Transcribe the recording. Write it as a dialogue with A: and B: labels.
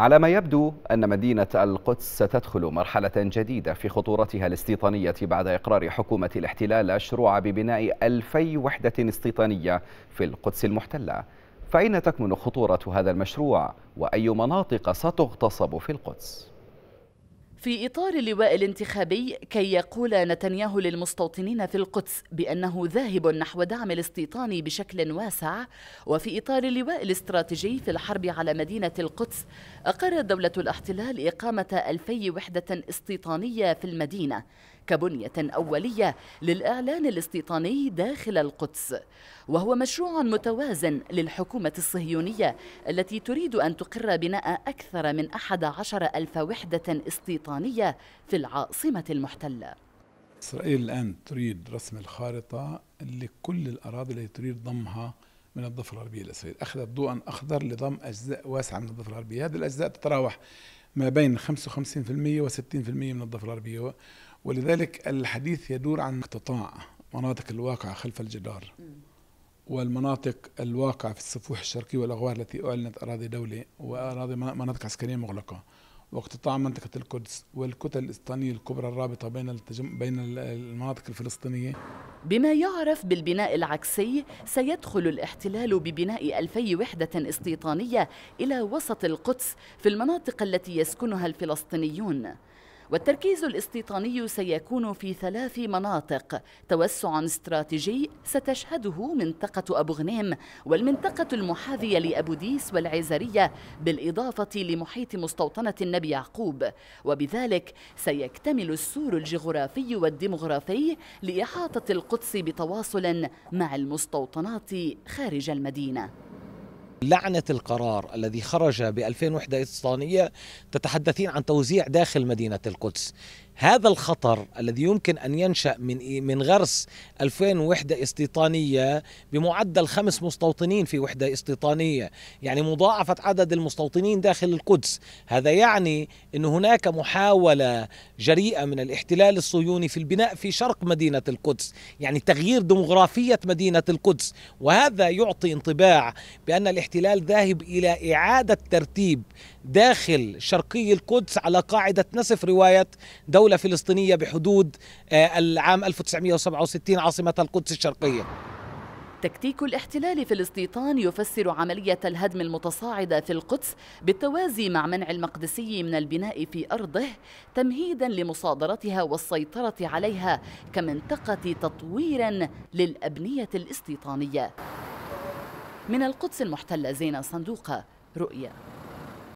A: على ما يبدو أن مدينة القدس ستدخل مرحلة جديدة في خطورتها الاستيطانية بعد إقرار حكومة الاحتلال الشروع ببناء ألفي وحدة استيطانية في القدس المحتلة فأين تكمن خطورة هذا المشروع وأي مناطق ستغتصب في القدس؟ في إطار اللواء الانتخابي كي يقول نتنياهو للمستوطنين في القدس بأنه ذاهب نحو دعم الاستيطان بشكل واسع وفي إطار اللواء الاستراتيجي في الحرب على مدينة القدس أقرت دولة الاحتلال إقامة ألفي وحدة استيطانية في المدينة كبنية أولية للإعلان الاستيطاني داخل القدس وهو مشروع متوازن للحكومة الصهيونية التي تريد أن تقر بناء أكثر من أحد عشر ألف وحدة استيطانية البريطانية في العاصمة المحتلة
B: إسرائيل الآن تريد رسم الخارطة لكل الأراضي التي تريد ضمها من الضفة الغربية لإسرائيل أخذت ضوءا أخضر لضم أجزاء واسعة من الضفة الغربية هذه الأجزاء تتراوح ما بين 55% و60% من الضفة الغربية ولذلك الحديث يدور عن اقتطاع مناطق الواقعة خلف الجدار والمناطق الواقعة في السفوح الشرقية والأغوار التي أعلنت أراضي دولة وأراضي مناطق عسكرية مغلقة واقتطاع منطقة القدس والكتل الإسطانية الكبرى الرابطة بين التجم...
A: بين المناطق الفلسطينية بما يعرف بالبناء العكسي سيدخل الاحتلال ببناء ألفي وحدة استيطانية إلى وسط القدس في المناطق التي يسكنها الفلسطينيون والتركيز الاستيطاني سيكون في ثلاث مناطق توسع استراتيجي ستشهده منطقة أبو غنيم والمنطقة المحاذية لأبو ديس والعزرية بالإضافة لمحيط مستوطنة النبي يعقوب وبذلك سيكتمل السور الجغرافي والديمغرافي لإحاطة القدس بتواصل مع المستوطنات خارج المدينة
C: لعنة القرار الذي خرج ب 2001 إسطانية تتحدثين عن توزيع داخل مدينة القدس هذا الخطر الذي يمكن ان ينشا من من غرس 2000 وحده استيطانيه بمعدل خمس مستوطنين في وحده استيطانيه، يعني مضاعفه عدد المستوطنين داخل القدس، هذا يعني ان هناك محاوله جريئه من الاحتلال الصهيوني في البناء في شرق مدينه القدس، يعني تغيير ديموغرافيه مدينه القدس، وهذا يعطي انطباع بان الاحتلال ذاهب الى اعاده ترتيب داخل شرقي القدس على قاعده نسف روايه دولة دولة فلسطينية بحدود آه، العام 1967 عاصمة القدس الشرقية
A: تكتيك الاحتلال في الاستيطان يفسر عملية الهدم المتصاعدة في القدس بالتوازي مع منع المقدسي من البناء في أرضه تمهيدا لمصادرتها والسيطرة عليها كمنطقة تطوير للأبنية الاستيطانية من القدس المحتلة زينة صندوقة رؤية